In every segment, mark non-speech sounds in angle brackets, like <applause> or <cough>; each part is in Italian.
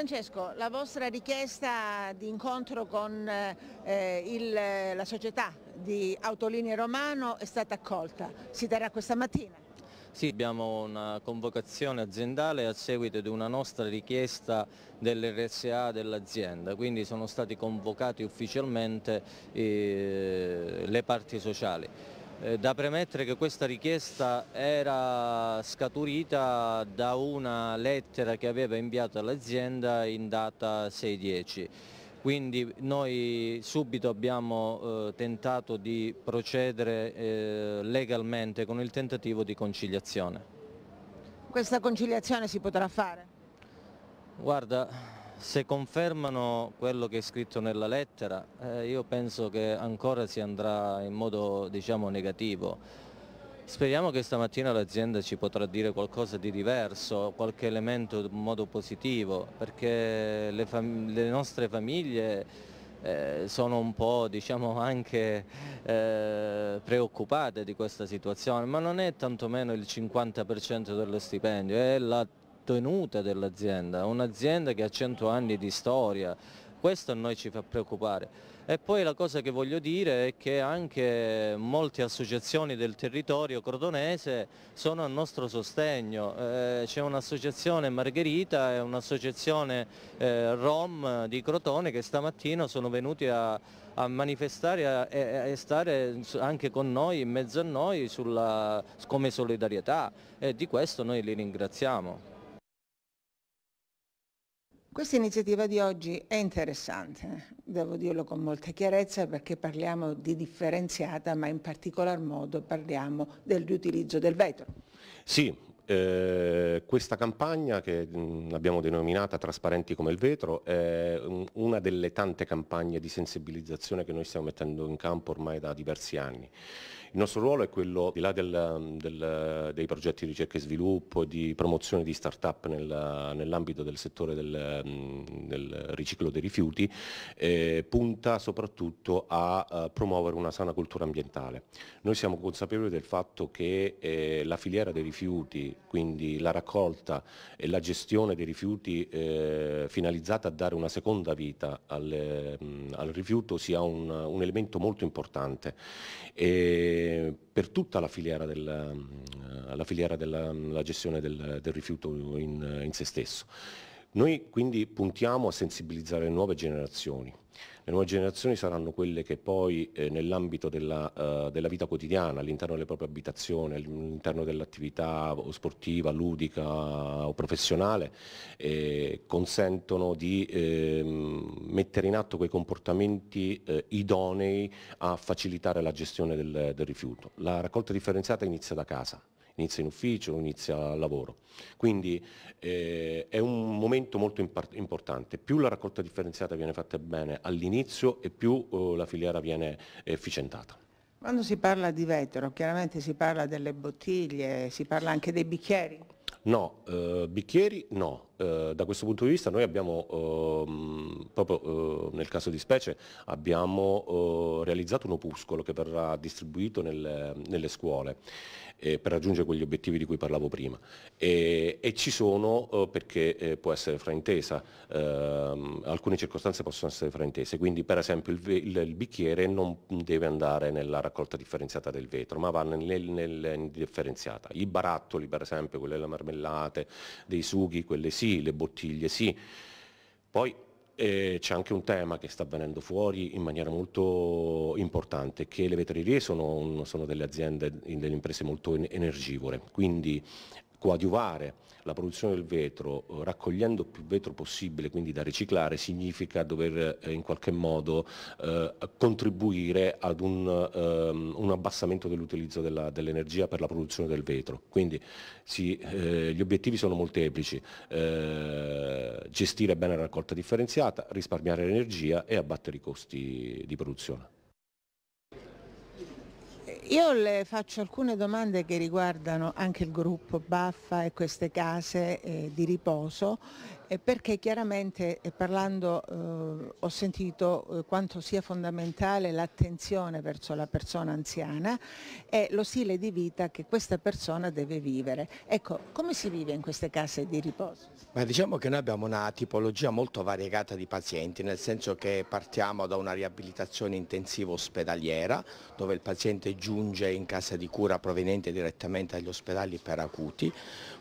Francesco, la vostra richiesta di incontro con eh, il, la società di Autolinea Romano è stata accolta, si terrà questa mattina? Sì, abbiamo una convocazione aziendale a seguito di una nostra richiesta dell'RSA dell'azienda, quindi sono stati convocati ufficialmente eh, le parti sociali. Eh, da premettere che questa richiesta era scaturita da una lettera che aveva inviato all'azienda in data 6.10. Quindi noi subito abbiamo eh, tentato di procedere eh, legalmente con il tentativo di conciliazione. Questa conciliazione si potrà fare? Guarda, se confermano quello che è scritto nella lettera, eh, io penso che ancora si andrà in modo diciamo, negativo. Speriamo che stamattina l'azienda ci potrà dire qualcosa di diverso, qualche elemento in modo positivo, perché le, le nostre famiglie eh, sono un po' diciamo, anche eh, preoccupate di questa situazione, ma non è tantomeno il 50% dello stipendio, è la tenuta dell'azienda, un'azienda che ha 100 anni di storia, questo a noi ci fa preoccupare. E poi la cosa che voglio dire è che anche molte associazioni del territorio crotonese sono a nostro sostegno, eh, c'è un'associazione Margherita e un'associazione eh, Rom di Crotone che stamattina sono venuti a, a manifestare e stare anche con noi, in mezzo a noi, sulla, come solidarietà e di questo noi li ringraziamo. Questa iniziativa di oggi è interessante, devo dirlo con molta chiarezza perché parliamo di differenziata ma in particolar modo parliamo del riutilizzo del vetro. Sì, eh, questa campagna che mh, abbiamo denominata Trasparenti come il vetro è una delle tante campagne di sensibilizzazione che noi stiamo mettendo in campo ormai da diversi anni. Il nostro ruolo è quello, di là del, del, dei progetti di ricerca e sviluppo, di promozione di start-up nel, nell'ambito del settore del, del, riciclo dei rifiuti, eh, punta soprattutto a, a eh, promuovere una sana cultura ambientale. Noi siamo consapevoli del fatto che eh, la filiera dei rifiuti quindi la raccolta e la gestione dei rifiuti eh, finalizzata a dare una seconda vita al, mh, mm, al rifiuto sia un, un, elemento molto importante e per tutta la filiera della, mm, la filiera della mm, la gestione del, del rifiuto in, in se stesso. Noi quindi puntiamo a sensibilizzare le nuove generazioni. Le nuove generazioni saranno quelle che poi eh, nell'ambito della, eh, della, vita quotidiana, all'interno delle proprie abitazioni, all'interno dell'attività sportiva, ludica o professionale, eh, consentono di ehm, mettere in atto quei comportamenti eh, idonei a facilitare la gestione del, del rifiuto. La raccolta differenziata inizia da casa inizia in ufficio, inizia il lavoro. Quindi eh, è un momento molto importante, più la raccolta differenziata viene fatta bene all'inizio e più eh, la filiera viene efficientata. Quando si parla di vetro, chiaramente si parla delle bottiglie, si parla anche dei bicchieri? No, eh, bicchieri no, eh, da questo punto di vista noi abbiamo, ehm, proprio eh, nel caso di specie, abbiamo eh, realizzato un opuscolo che verrà distribuito nel, nelle scuole eh, per raggiungere quegli obiettivi di cui parlavo prima. E, e ci sono, eh, perché può essere fraintesa, ehm, alcune circostanze possono essere fraintese, quindi per esempio il, il, il, bicchiere non deve andare nella raccolta differenziata del vetro, ma va nell'indifferenziata. Nel, nel, I barattoli per esempio, quelle delle marmellate, dei sughi, quelle sì, sì, le bottiglie sì. Poi eh, c'è anche un tema che sta venendo fuori in maniera molto importante, che le vetrerie sono, sono delle aziende, delle imprese molto energivore, quindi coadiuvare la produzione del vetro eh, raccogliendo più vetro possibile, quindi da riciclare, significa dover eh, in qualche modo eh, contribuire ad un, um, un abbassamento dell'utilizzo dell'energia per la produzione del vetro. Quindi sì, eh, gli obiettivi sono molteplici, eh, gestire bene la raccolta differenziata, risparmiare l'energia e abbattere i costi di produzione. Io le faccio alcune domande che riguardano anche il gruppo Baffa e queste case eh, di riposo e perché chiaramente eh, parlando eh, ho sentito eh, quanto sia fondamentale l'attenzione verso la persona anziana e lo stile di vita che questa persona deve vivere. Ecco, come si vive in queste case di riposo? Ma diciamo che noi abbiamo una tipologia molto variegata di pazienti, nel senso che partiamo da una riabilitazione intensiva ospedaliera, dove il paziente giunge in casa di cura proveniente direttamente dagli ospedali per acuti,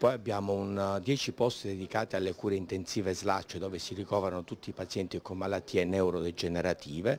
poi abbiamo un, 10 eh, posti dedicati alle cure intensive SLACCE dove si ricoverano tutti i pazienti con malattie neurodegenerative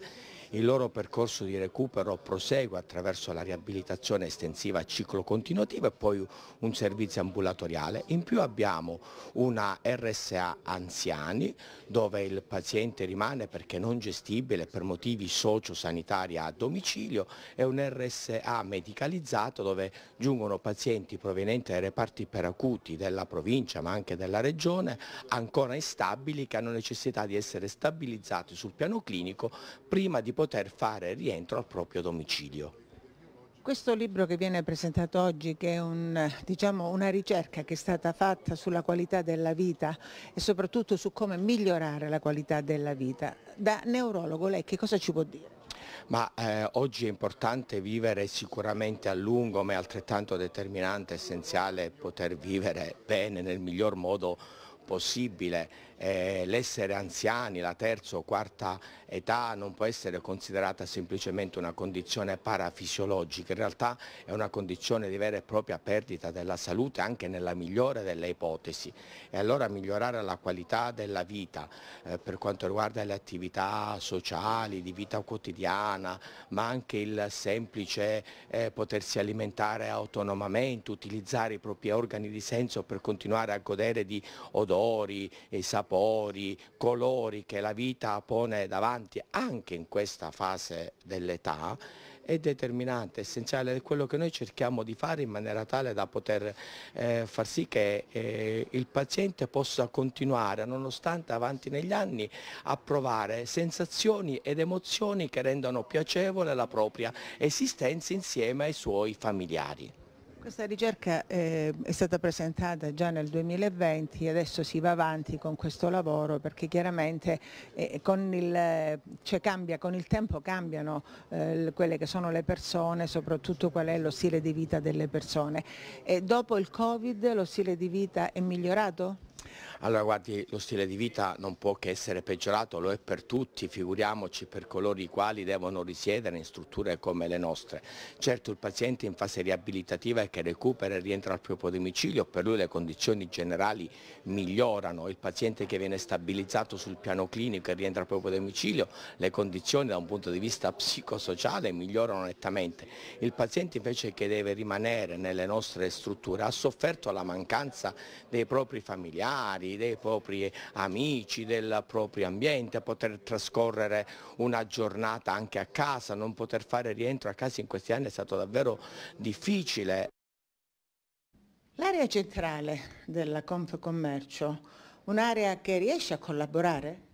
il loro percorso di recupero prosegue attraverso la riabilitazione estensiva a ciclo continuativo e poi un servizio ambulatoriale. In più abbiamo una RSA anziani dove il paziente rimane perché non gestibile per motivi sociosanitari a domicilio e un RSA medicalizzato dove giungono pazienti provenienti dai reparti peracuti della provincia ma anche della regione ancora instabili che hanno necessità di essere stabilizzati sul piano clinico prima di poter poter fare rientro al proprio domicilio. Questo libro che viene presentato oggi, che è un, diciamo, una ricerca che è stata fatta sulla qualità della vita e soprattutto su come migliorare la qualità della vita, da neurologo lei che cosa ci può dire? ma eh, oggi è importante vivere sicuramente a lungo ma è altrettanto determinante, essenziale poter vivere bene nel miglior modo possibile eh, l'essere anziani, la terza o quarta età non può essere considerata semplicemente una condizione parafisiologica, in realtà è una condizione di vera e propria perdita della salute anche nella migliore delle ipotesi e allora migliorare la qualità della vita eh, per quanto riguarda le attività sociali, di vita quotidiana, ma anche il semplice eh, potersi alimentare autonomamente, utilizzare i propri organi di senso per continuare a godere di odori e sapori sapori, colori che la vita pone davanti anche in questa fase dell'età è determinante, essenziale, è quello che noi cerchiamo di fare in maniera tale da poter eh, far sì che eh, il paziente possa continuare, nonostante avanti negli anni, a provare sensazioni ed emozioni che rendano piacevole la propria esistenza insieme ai suoi familiari. Questa ricerca eh, è stata presentata già nel 2020 e adesso si va avanti con questo lavoro perché chiaramente eh, con il, cioè cambia, con il tempo cambiano eh, quelle che sono le persone, soprattutto qual è lo stile di vita delle persone. E dopo il Covid lo stile di vita è migliorato? Allora guardi, lo stile di vita non può che essere peggiorato, lo è per tutti, figuriamoci per coloro i quali devono risiedere in strutture come le nostre. Certo il paziente in fase riabilitativa e che recupera e rientra al proprio domicilio, per lui le condizioni generali migliorano, il paziente che viene stabilizzato sul piano clinico e rientra al proprio domicilio, le condizioni da un punto di vista psicosociale migliorano nettamente. Il paziente invece che deve rimanere nelle nostre strutture ha sofferto la mancanza dei propri familiari, dei propri amici, del proprio ambiente, poter trascorrere una giornata anche a casa, non poter fare rientro a casa in questi anni è stato davvero difficile. L'area centrale della Confcommercio, un'area che riesce a collaborare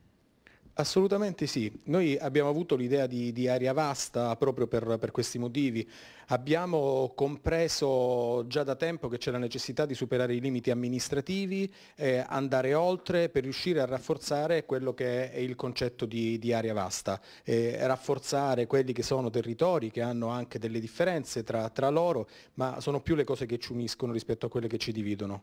Assolutamente sì, noi abbiamo avuto l'idea di, di aria vasta proprio per, per, questi motivi, abbiamo compreso già da tempo che c'è la necessità di superare i limiti amministrativi, eh, andare oltre per riuscire a rafforzare quello che è il concetto di, di aria vasta, eh, rafforzare quelli che sono territori che hanno anche delle differenze tra, tra loro, ma sono più le cose che ci uniscono rispetto a quelle che ci dividono.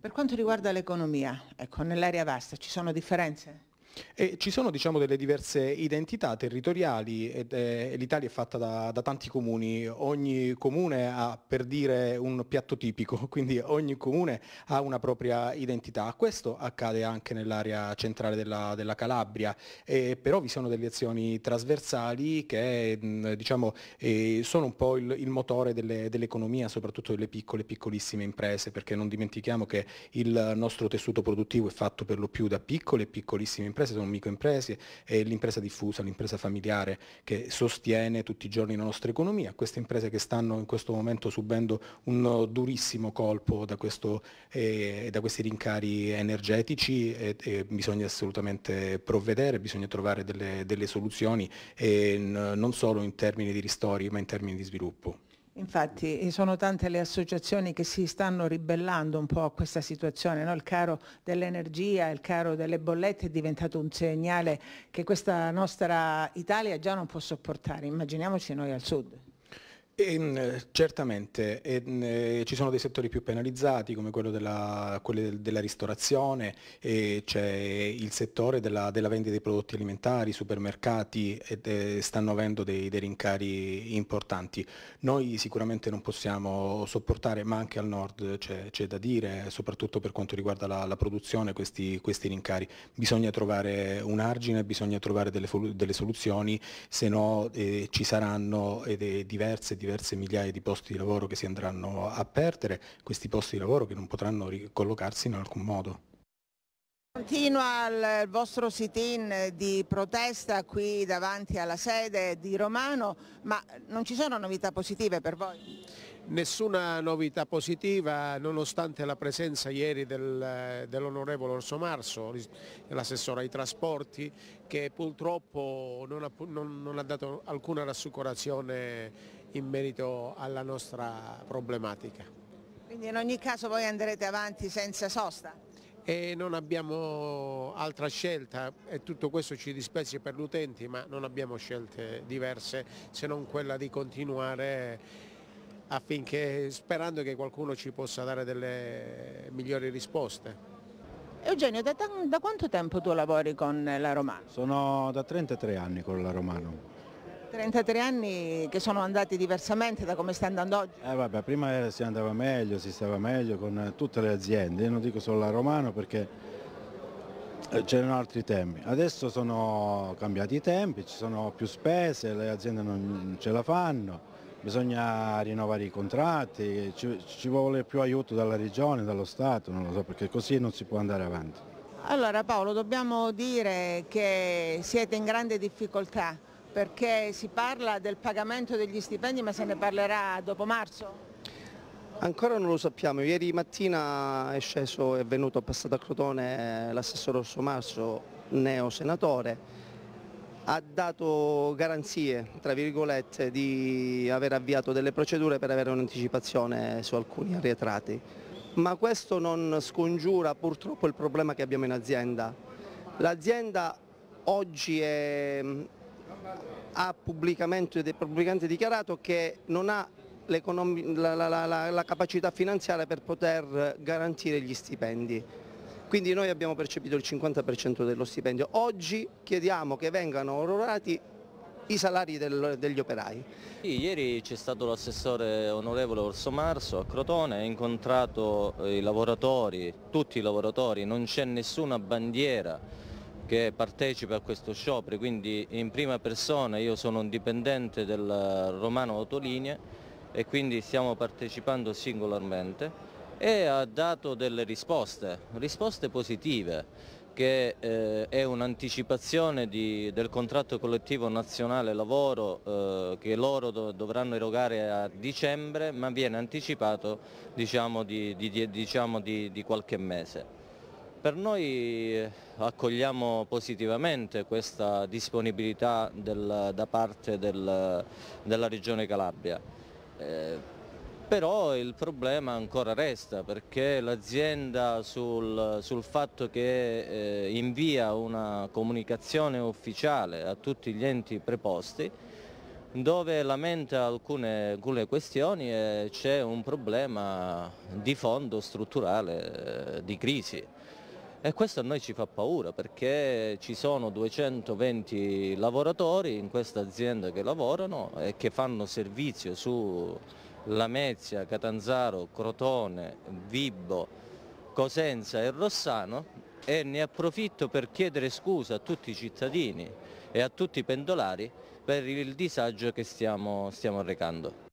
Per quanto riguarda l'economia, ecco, nell'area vasta ci sono differenze? E ci sono diciamo, delle diverse identità territoriali, ed, eh, l'Italia è fatta da, da, tanti comuni, ogni comune ha per dire un piatto tipico, <laughs> quindi ogni comune ha una propria identità. Questo accade anche nell'area centrale della, della Calabria, eh, però vi sono delle azioni trasversali che mh, mm, diciamo, eh, sono un po' il, il motore delle, dell'economia, soprattutto delle piccole e piccolissime imprese, perché non dimentichiamo che il nostro tessuto produttivo è fatto per lo più da piccole e piccolissime imprese imprese sono microimprese e l'impresa diffusa, l'impresa familiare che sostiene tutti i giorni la nostra economia, queste imprese che stanno in questo momento subendo un durissimo colpo da, questo, eh, da questi rincari energetici e, e, bisogna assolutamente provvedere, bisogna trovare delle, delle soluzioni non solo in termini di ristori ma in termini di sviluppo. Infatti eh, sono tante le associazioni che si stanno ribellando un po' a questa situazione, no? il caro dell'energia, il caro delle bollette è diventato un segnale che questa nostra Italia già non può sopportare, immaginiamoci noi al sud. E, ehm, certamente, e, ehm, eh, ci sono dei settori più penalizzati come quello della, della ristorazione, c'è il settore della, della, vendita dei prodotti alimentari, supermercati ed, eh, stanno avendo dei, dei, rincari importanti. Noi sicuramente non possiamo sopportare, ma anche al nord c'è, da dire, soprattutto per quanto riguarda la, la produzione, questi, questi, rincari. Bisogna trovare un argine, bisogna trovare delle, delle soluzioni, se no eh, ci saranno eh, diverse, diverse diverse migliaia di posti di lavoro che si andranno a perdere, questi posti di lavoro che non potranno ricollocarsi in alcun modo. Continua il vostro sit-in di protesta qui davanti alla sede di Romano, ma non ci sono novità positive per voi? Nessuna novità positiva nonostante la presenza ieri del, dell'onorevole Orso Marso, l'assessore ai trasporti, che purtroppo non ha, non, non ha dato alcuna rassicurazione in merito alla nostra problematica. Quindi in ogni caso voi andrete avanti senza sosta? E non abbiamo altra scelta e tutto questo ci dispiace per gli utenti ma non abbiamo scelte diverse se non quella di continuare affinché sperando che qualcuno ci possa dare delle migliori risposte. Eugenio, da, da quanto tempo tu lavori con la Romano? Sono da 33 anni con la Romano. 33 anni che sono andati diversamente da come sta andando oggi? Eh vabbè, prima si andava meglio, si stava meglio con tutte le aziende, io non dico solo la Romano perché eh, c'erano altri tempi. Adesso sono cambiati i tempi, ci sono più spese, le aziende non ce la fanno, bisogna rinnovare i contratti, ci, ci vuole più aiuto dalla regione, dallo Stato, non lo so, perché così non si può andare avanti. Allora Paolo, dobbiamo dire che siete in grande difficoltà perché si parla del pagamento degli stipendi ma se ne parlerà dopo marzo? Ancora non lo sappiamo, ieri mattina è sceso, è venuto, è passato a Crotone eh, l'assessore Rosso Marzo, neo senatore, ha dato garanzie, tra virgolette, di aver avviato delle procedure per avere un'anticipazione su alcuni arretrati. Ma questo non scongiura purtroppo il problema che abbiamo in azienda. L'azienda oggi è ha pubblicamente, pubblicamente dichiarato che non ha la, la, la, la capacità finanziaria per poter garantire gli stipendi. Quindi noi abbiamo percepito il 50% dello stipendio. Oggi chiediamo che vengano orrorati i salari del, degli operai. Ieri c'è stato l'assessore onorevole Orso Marso a Crotone, ha incontrato i lavoratori, tutti i lavoratori, non c'è nessuna bandiera che partecipa a questo sciopero, quindi in prima persona io sono un dipendente del Romano Autolinea e quindi stiamo partecipando singolarmente e ha dato delle risposte, risposte positive che eh, è un'anticipazione del contratto collettivo nazionale lavoro eh, che loro do, dovranno erogare a dicembre ma viene anticipato diciamo, di, di, di, diciamo, di qualche mese. Per noi eh, accogliamo positivamente questa disponibilità del, da parte del, della Regione Calabria. Eh, però il problema ancora resta perché l'azienda sul, sul, fatto che eh, invia una comunicazione ufficiale a tutti gli enti preposti dove lamenta alcune, alcune questioni e c'è un problema di fondo strutturale eh, di crisi e questo a noi ci fa paura perché ci sono 220 lavoratori in questa azienda che lavorano e che fanno servizio su Lamezia, Catanzaro, Crotone, Vibbo, Cosenza e Rossano e ne approfitto per chiedere scusa a tutti i cittadini e a tutti i pendolari per il disagio che stiamo, stiamo recando.